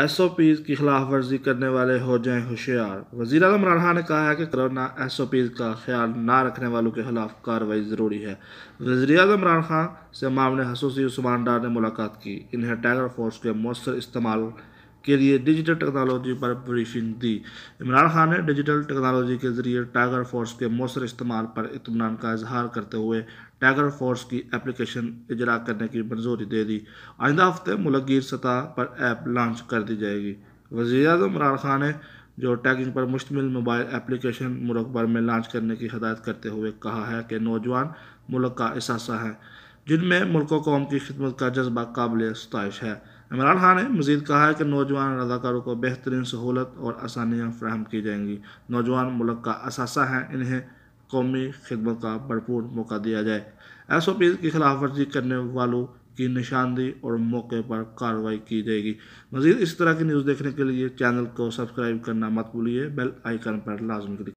S O Ps की खिलाफ वर्जी करने वाले हो जाए होशियार वजी अजम खान ने कहा है कि कोरोना एस ओ पीज़ का ख्याल ना रखने वालों के खिलाफ कार्रवाई ज़रूरी है वजी अजम इमरान खान से मामले हसूसी उस्मान डार ने मुलाकात की इन्हें टाइगर फोर्स के मौसर इस्तेमाल के लिए डिजिटल टेक्नोलॉजी पर ब्रीफिंग दी इमरान खान ने डिजिटल टेक्नोलॉजी के जरिए टाइगर फोर्स के मौसर इस्तेमाल पर इतमान का इजहार करते हुए टाइगर फोर्स की एप्लीकेशन इजरा करने की मंजूरी दे दी आइंदा हफ्ते मुलगिर सतह पर ऐप लॉन्च कर दी जाएगी वजी अजम इमरान खान ने जो टैगिंग पर मुश्तमिल मोबाइल एप्लीकेशन मुल्क भर में लॉन्च करने की हदायत करते हुए कहा है कि नौजवान मुल्क का असासा है जिनमें मुल्क कौम की खिदमत का जज्बा काबिल सतश है इमरान खान ने मजीद कहा है कि नौजवान अदाकारों को बेहतरीन सहूलत और आसानियाँ फ्राहम की जाएंगी नौजवान मुल्क का असासा हैं इन्हें कौमी खिदमत का भरपूर मौका दिया जाए एस ओ पी की खिलाफ वर्जी करने वालों की निशानदेही और मौके पर कार्रवाई की जाएगी मजीद इस तरह की न्यूज़ देखने के लिए चैनल को सब्सक्राइब करना मत भूलिए बेल आइकन पर लाजम करिए